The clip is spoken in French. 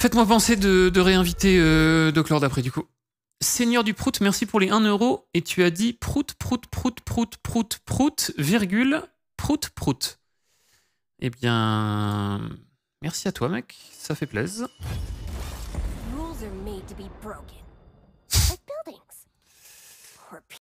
Faites-moi penser de, réinviter euh, Lord après, du coup. Seigneur du Prout, merci pour les 1 euro. Et tu as dit Prout, Prout, Prout, Prout, Prout, Prout, virgule, Prout, Prout. Eh bien. Merci à toi, mec. Ça fait plaisir.